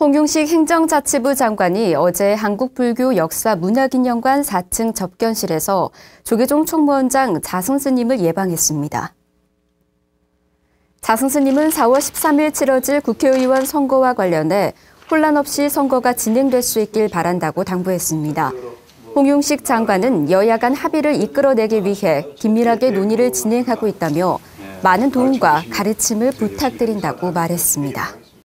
홍용식 행정자치부 장관이 어제 한국불교 역사 문학인연관 4층 접견실에서 조계종 총무원장 자승 스님을 예방했습니다. 자승 스님은 4월 13일 치러질 국회의원 선거와 관련해 혼란 없이 선거가 진행될 수 있길 바란다고 당부했습니다. 홍용식 장관은 여야 간 합의를 이끌어내기 위해 긴밀하게 논의를 진행하고 있다며 많은 도움과 가르침을 부탁드린다고 말했습니다.